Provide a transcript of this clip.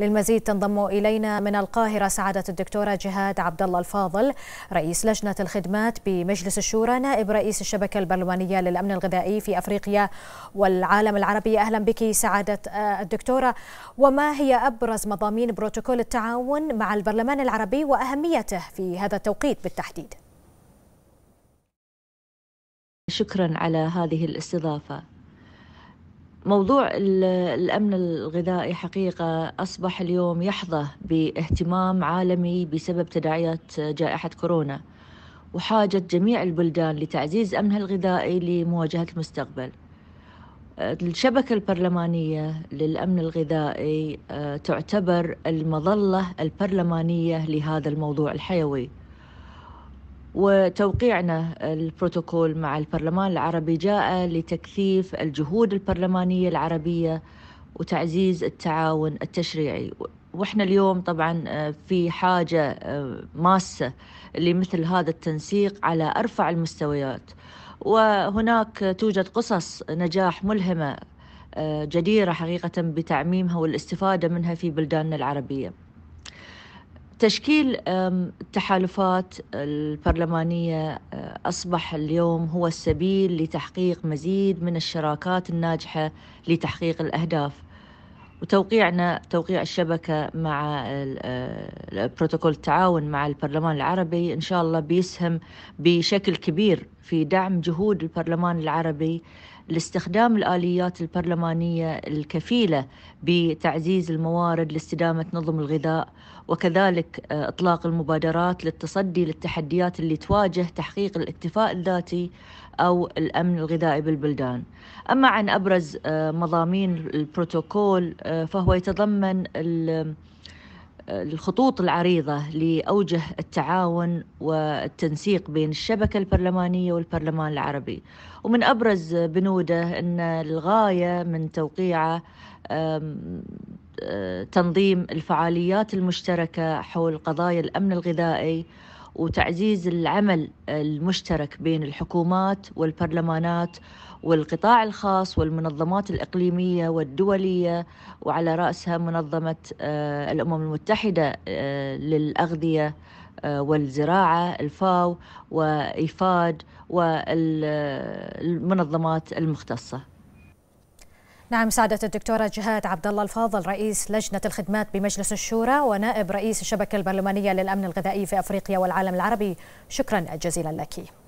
للمزيد تنضم إلينا من القاهرة سعادة الدكتورة جهاد عبد الله الفاضل رئيس لجنة الخدمات بمجلس الشورى نائب رئيس الشبكة البرلمانية للأمن الغذائي في أفريقيا والعالم العربي أهلا بك سعادة آه، الدكتورة وما هي أبرز مضامين بروتوكول التعاون مع البرلمان العربي وأهميته في هذا التوقيت بالتحديد شكرا على هذه الاستضافه موضوع الامن الغذائي حقيقه اصبح اليوم يحظى باهتمام عالمي بسبب تداعيات جائحه كورونا وحاجه جميع البلدان لتعزيز امنها الغذائي لمواجهه المستقبل. آه، الشبكه البرلمانيه للامن الغذائي آه، تعتبر المظله البرلمانيه لهذا الموضوع الحيوي. وتوقيعنا البروتوكول مع البرلمان العربي جاء لتكثيف الجهود البرلمانيه العربيه وتعزيز التعاون التشريعي واحنا اليوم طبعا آه، في حاجه آه، ماسه لمثل هذا التنسيق على ارفع المستويات وهناك توجد قصص نجاح ملهمه آه، جديره حقيقه بتعميمها والاستفاده منها في بلداننا العربيه تشكيل التحالفات البرلمانية آه، أصبح اليوم هو السبيل لتحقيق مزيد من الشراكات الناجحة لتحقيق الأهداف وتوقيعنا توقيع الشبكة مع آه، بروتوكول التعاون مع البرلمان العربي إن شاء الله بيسهم بشكل كبير في دعم جهود البرلمان العربي لاستخدام الآليات البرلمانية الكفيلة بتعزيز الموارد لاستدامة نظم الغذاء وكذلك آه، إطلاق المبادرات للتصدي للتحديات اللي تواجه تحقيق الاكتفاء الذاتي أو الأمن الغذائي بالبلدان أما عن أبرز آه، مضامين البروتوكول آه، فهو يتضمن الخطوط العريضة لأوجه التعاون والتنسيق بين الشبكة البرلمانية والبرلمان العربي ومن أبرز بنوده أن الغاية من توقيعه آه، تنظيم الفعاليات المشتركة حول قضايا الأمن الغذائي وتعزيز العمل المشترك بين الحكومات والبرلمانات والقطاع الخاص والمنظمات الإقليمية والدولية وعلى رأسها منظمة آه، الأمم المتحدة آه، للأغذية آه، والزراعة الفاو وإيفاد والمنظمات المختصة نعم سعادة الدكتورة جهاد عبد الله الفاضل رئيس لجنة الخدمات بمجلس الشورى ونائب رئيس الشبكة البرلمانية للأمن الغذائي في أفريقيا والعالم العربي شكرا جزيلا لك